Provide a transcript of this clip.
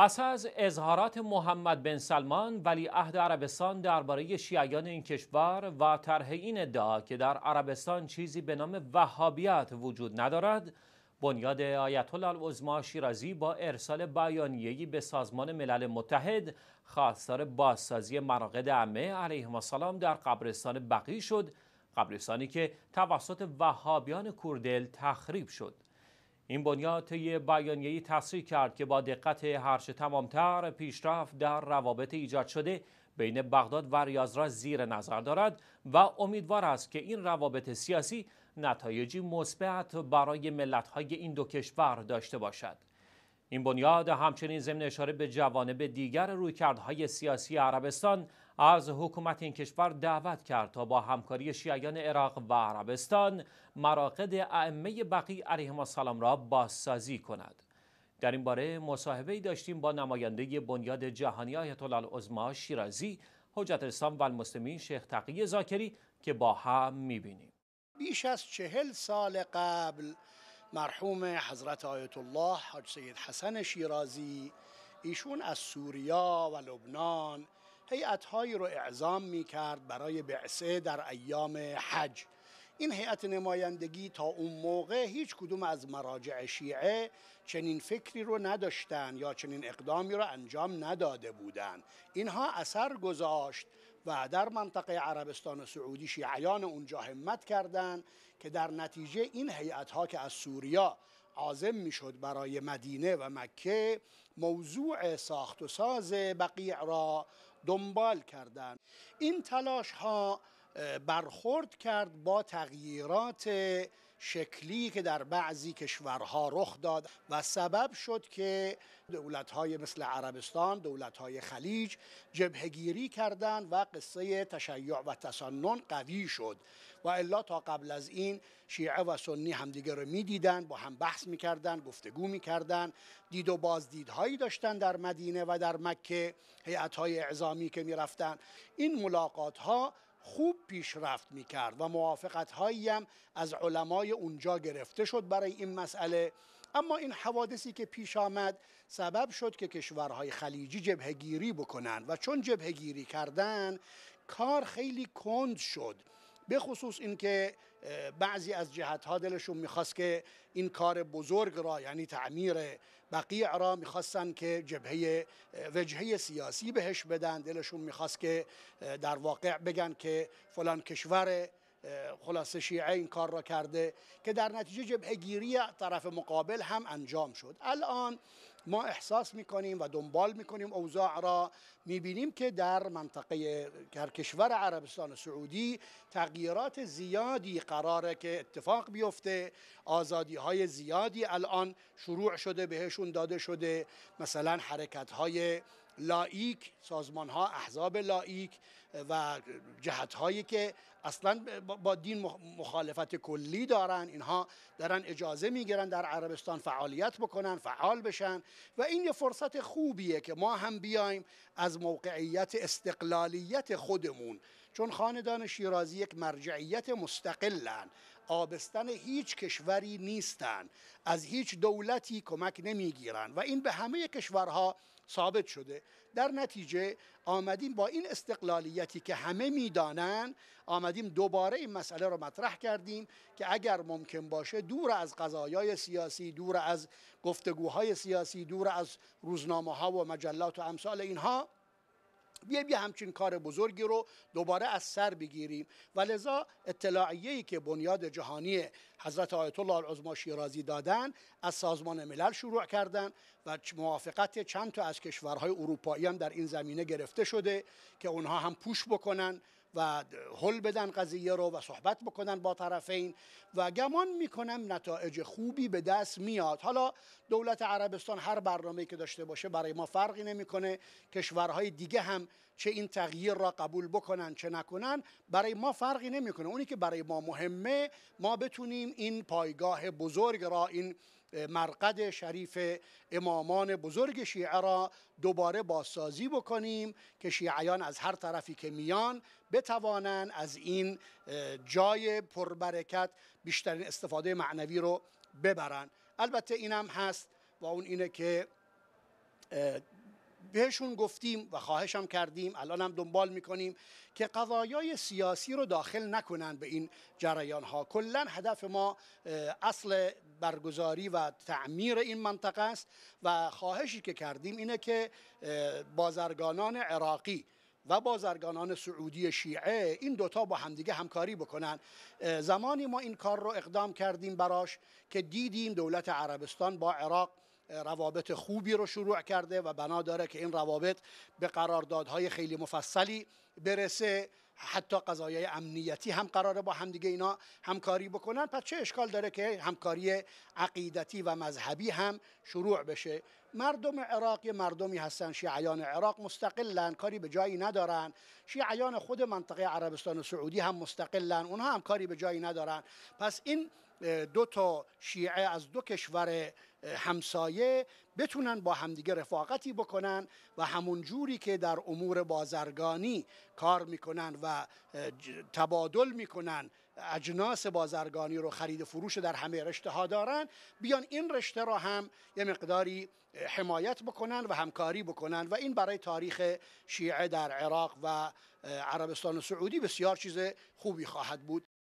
پس از اظهارات محمد بن سلمان ولی عهد عربستان درباره شیعیان این کشور و طرح این ادعا که در عربستان چیزی به نام وهابیت وجود ندارد بنیاد آیت الله العظما شیرازی با ارسال بیانیه‌ای به سازمان ملل متحد خواستار بازسازی مراقد عمه علیهم السلام در قبرستان بقی شد قبرستانی که توسط وهابیان کوردل تخریب شد این بنیاد طی بیانیه‌ای تصریح کرد که با دقت هرچه تمامتر پیشرفت در روابط ایجاد شده بین بغداد و ریاض را زیر نظر دارد و امیدوار است که این روابط سیاسی نتایجی مثبت برای ملت‌های این دو کشور داشته باشد. این بنیاد همچنین ضمن اشاره به جوانب دیگر رویکردهای سیاسی عربستان از حکومت این کشور دعوت کرد تا با همکاری شیعیان عراق و عربستان مراقد ائمه بقی علیهم السلام را بازسازی کند در این باره مصاحبه داشتیم با نماینده بنیاد جهانی آیت شیرازی حجت اسلام و المسلمین شیخ تقی زاکری که با هم میبینیم بیش از چهل سال قبل مرحوم حضرت آیت الله حاج سید حسن شیرازی ایشون از سوریا و لبنان هایی رو اعزام می کرد برای بعثه در ایام حج این هیئت نمایندگی تا اون موقع هیچ کدوم از مراجع شیعه چنین فکری رو نداشتن یا چنین اقدامی رو انجام نداده بودند اینها اثر گذاشت و در منطقه عربستان سعودی شیعیان اونجا همت کردند که در نتیجه این هیئت ها که از سوریا عازم میشد برای مدینه و مکه موضوع ساخت و ساز بقیع را دنبال کردند این تلاش ها برخورد کرد با تغییرات شکلی که در بعضی کشورها رخ داد و سبب شد که دولت‌های مثل عربستان، دولت‌های خلیج جبهگیری کردند و قصه تشیع و تسنن قوی شد و الا تا قبل از این شیعه و سنی همدیگه رو میدیدند با هم بحث می‌کردند، گفتگو می‌کردند، دید و بازدیدهایی داشتن در مدینه و در مکه هیئت‌های اعزامی که می‌رفتند، این ملاقات‌ها خوب پیشرفت میکرد و موافقت هایی هم از علمای اونجا گرفته شد برای این مسئله اما این حوادثی که پیش آمد سبب شد که کشورهای خلیجی جبهگیری بکنند و چون جبهگیری کردن کار خیلی کند شد به خصوص اینکه بعضی از جهت ها دلشون میخواست که این کار بزرگ را یعنی تعمیر بقیع را میخواستن که جبهه وجهه سیاسی بهش بدن دلشون میخواست که در واقع بگن که فلان کشور خلاصه شیعه این کار را کرده که در نتیجه جبهه گیری طرف مقابل هم انجام شد الان ما احساس میکنیم و دنبال میکنیم اوضاع را میبینیم که در منطقه در کشور عربستان سعودی تغییرات زیادی قراره که اتفاق بیفته آزادی های زیادی الان شروع شده بهشون داده شده مثلا حرکت های لایک سازمان ها احزاب لایک و جهت هایی که اصلا با دین مخالفت کلی دارن اینها دارن اجازه میگیرن در عربستان فعالیت بکنن فعال بشن و این یه فرصت خوبیه که ما هم بیایم از موقعیت استقلالیت خودمون چون خاندان شیرازی یک مرجعیت مستقلن آبستن هیچ کشوری نیستن از هیچ دولتی کمک نمیگیرن و این به همه کشورها ثابت شده در نتیجه آمدیم با این استقلالیتی که همه میدانند آمدیم دوباره این مسئله رو مطرح کردیم که اگر ممکن باشه دور از قضایای سیاسی دور از گفتگوهای سیاسی دور از روزنامه ها و مجلات و امثال اینها بیا بیا همچین کار بزرگی رو دوباره از سر بگیریم و لذا ای که بنیاد جهانی حضرت آیت الله العظما شیرازی دادن از سازمان ملل شروع کردن و موافقت چند تا از کشورهای اروپایی هم در این زمینه گرفته شده که اونها هم پوش بکنن و حل بدن قضیه رو و صحبت بکنن با طرفین و گمان میکنم نتایج خوبی به دست میاد حالا دولت عربستان هر برنامه که داشته باشه برای ما فرقی نمیکنه کشورهای دیگه هم چه این تغییر را قبول بکنن چه نکنن برای ما فرقی نمیکنه اونی که برای ما مهمه ما بتونیم این پایگاه بزرگ را این مرقد شریف امامان بزرگ شیعه را دوباره بازسازی بکنیم که شیعیان از هر طرفی که میان بتوانند از این جای پربرکت بیشترین استفاده معنوی رو ببرن البته اینم هست و اون اینه که بهشون گفتیم و خواهشم کردیم الان هم دنبال میکنیم که قوایای سیاسی رو داخل نکنن به این جریان ها کلا هدف ما اصل برگزاری و تعمیر این منطقه است و خواهشی که کردیم اینه که بازرگانان عراقی و بازرگانان سعودی شیعه این دوتا با همدیگه همکاری بکنن زمانی ما این کار رو اقدام کردیم براش که دیدیم دولت عربستان با عراق روابط خوبی رو شروع کرده و بنا داره که این روابط به قراردادهای خیلی مفصلی برسه حتی قضایای امنیتی هم قراره با همدیگه اینا همکاری بکنن پس چه اشکال داره که همکاری عقیدتی و مذهبی هم شروع بشه مردم عراق یه مردمی هستن شیعیان عراق مستقلن کاری به جایی ندارن شیعیان خود منطقه عربستان سعودی هم مستقلن اونها هم کاری به جایی ندارن پس این دو تا شیعه از دو کشور همسایه بتونن با همدیگه رفاقتی بکنن و همون جوری که در امور بازرگانی کار میکنن و تبادل میکنن اجناس بازرگانی رو خرید فروش در همه رشته ها دارن بیان این رشته را هم یه مقداری حمایت بکنن و همکاری بکنن و این برای تاریخ شیعه در عراق و عربستان سعودی بسیار چیز خوبی خواهد بود